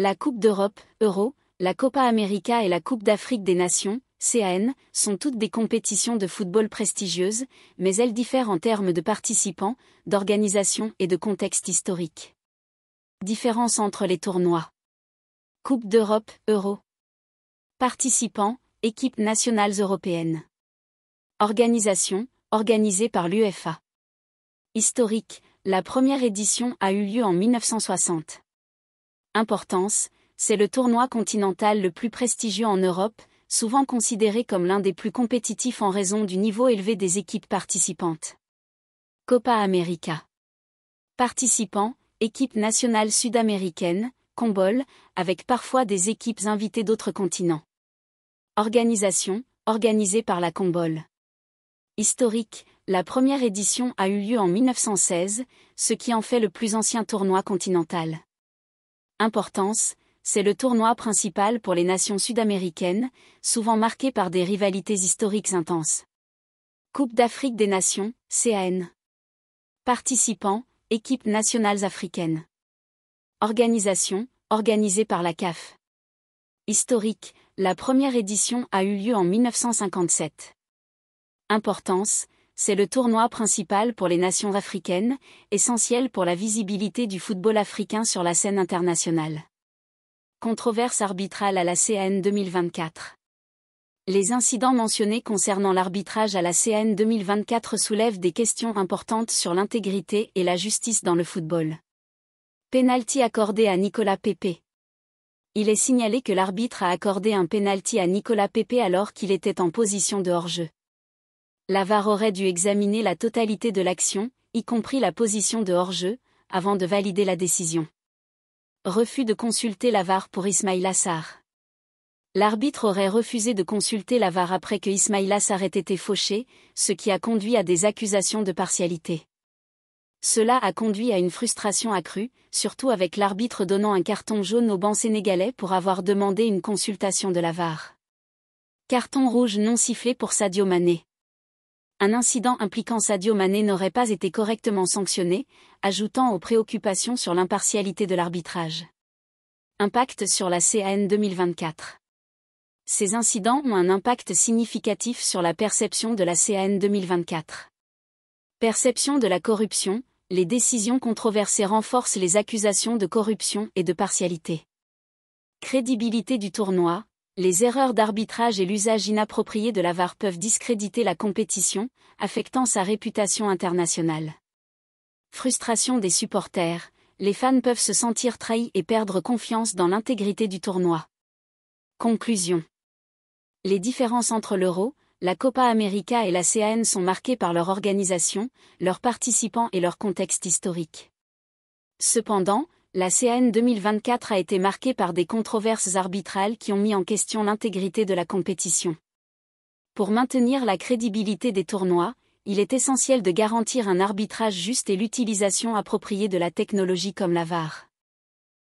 La Coupe d'Europe, Euro, la Copa América et la Coupe d'Afrique des Nations, CAN, sont toutes des compétitions de football prestigieuses, mais elles diffèrent en termes de participants, d'organisation et de contexte historique. Différence entre les tournois. Coupe d'Europe, Euro. Participants, équipes nationales européennes. Organisation, organisée par l'UEFA. Historique, la première édition a eu lieu en 1960. Importance, c'est le tournoi continental le plus prestigieux en Europe, souvent considéré comme l'un des plus compétitifs en raison du niveau élevé des équipes participantes. Copa América. Participants, équipe nationale sud-américaine, Combol, avec parfois des équipes invitées d'autres continents. Organisation, organisée par la Combol. Historique, la première édition a eu lieu en 1916, ce qui en fait le plus ancien tournoi continental importance, c'est le tournoi principal pour les nations sud-américaines, souvent marqué par des rivalités historiques intenses. Coupe d'Afrique des Nations, CAN. Participants, équipes nationales africaines. Organisation, organisée par la CAF. Historique, la première édition a eu lieu en 1957. Importance, c'est le tournoi principal pour les nations africaines, essentiel pour la visibilité du football africain sur la scène internationale. Controverse arbitrale à la CN 2024. Les incidents mentionnés concernant l'arbitrage à la CN 2024 soulèvent des questions importantes sur l'intégrité et la justice dans le football. Penalty accordé à Nicolas Pepe. Il est signalé que l'arbitre a accordé un penalty à Nicolas Pepe alors qu'il était en position de hors-jeu la aurait dû examiner la totalité de l'action, y compris la position de hors-jeu, avant de valider la décision. Refus de consulter Lavare pour Ismail Assar. L'arbitre aurait refusé de consulter Lavare après que Ismail Assar ait été fauché, ce qui a conduit à des accusations de partialité. Cela a conduit à une frustration accrue, surtout avec l'arbitre donnant un carton jaune au banc sénégalais pour avoir demandé une consultation de la Carton rouge non sifflé pour Sadio Mané un incident impliquant Sadio Mané n'aurait pas été correctement sanctionné, ajoutant aux préoccupations sur l'impartialité de l'arbitrage. Impact sur la CAN 2024 Ces incidents ont un impact significatif sur la perception de la CAN 2024. Perception de la corruption, les décisions controversées renforcent les accusations de corruption et de partialité. Crédibilité du tournoi, les erreurs d'arbitrage et l'usage inapproprié de la VAR peuvent discréditer la compétition, affectant sa réputation internationale. Frustration des supporters, les fans peuvent se sentir trahis et perdre confiance dans l'intégrité du tournoi. Conclusion. Les différences entre l'Euro, la Copa América et la CAN sont marquées par leur organisation, leurs participants et leur contexte historique. Cependant, la CN 2024 a été marquée par des controverses arbitrales qui ont mis en question l'intégrité de la compétition. Pour maintenir la crédibilité des tournois, il est essentiel de garantir un arbitrage juste et l'utilisation appropriée de la technologie comme la VAR.